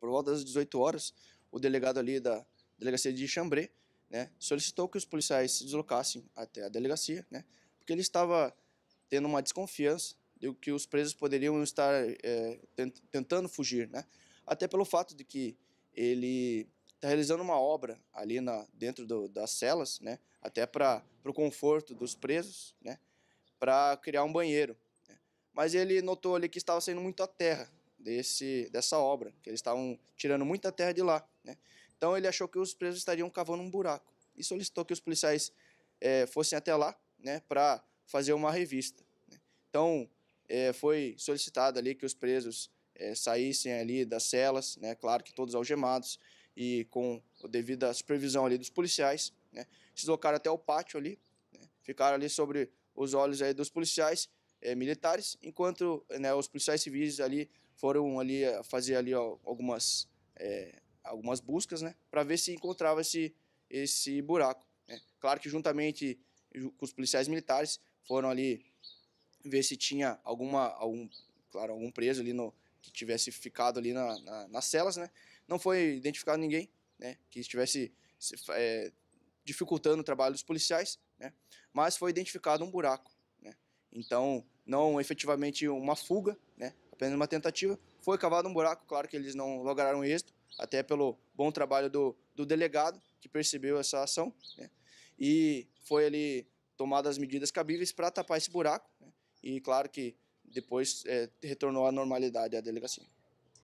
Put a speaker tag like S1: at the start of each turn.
S1: por volta das 18 horas, o delegado ali da delegacia de Chambré, né, solicitou que os policiais se deslocassem até a delegacia, né, porque ele estava tendo uma desconfiança de que os presos poderiam estar é, tentando fugir, né, até pelo fato de que ele está realizando uma obra ali na, dentro do, das celas, né, até para o conforto dos presos, né, para criar um banheiro. Né. Mas ele notou ali que estava saindo muito a terra desse, dessa obra, que eles estavam tirando muita terra de lá. Né? Então ele achou que os presos estariam cavando um buraco e solicitou que os policiais é, fossem até lá né, para fazer uma revista. Né? Então é, foi solicitado ali que os presos é, saíssem ali das celas, né? claro que todos algemados e com a devida supervisão ali dos policiais, né? se deslocaram até o pátio ali, né? ficaram ali sobre os olhos aí dos policiais é, militares, enquanto né, os policiais civis ali foram ali eh, fazer ali ó, algumas é, algumas buscas, né, para ver se encontrava esse esse buraco. Né. Claro que juntamente com os policiais militares foram ali ver se tinha alguma algum claro algum preso ali no que tivesse ficado ali na, na, nas celas, né? Não foi identificado ninguém, né? Que estivesse se, é, dificultando o trabalho dos policiais, né? Mas foi identificado um buraco então, não efetivamente uma fuga, né? apenas uma tentativa. Foi cavado um buraco, claro que eles não lograram êxito, até pelo bom trabalho do, do delegado, que percebeu essa ação, né? e foi ali tomadas as medidas cabíveis para tapar esse buraco, né? e claro que depois é, retornou à normalidade a delegacia.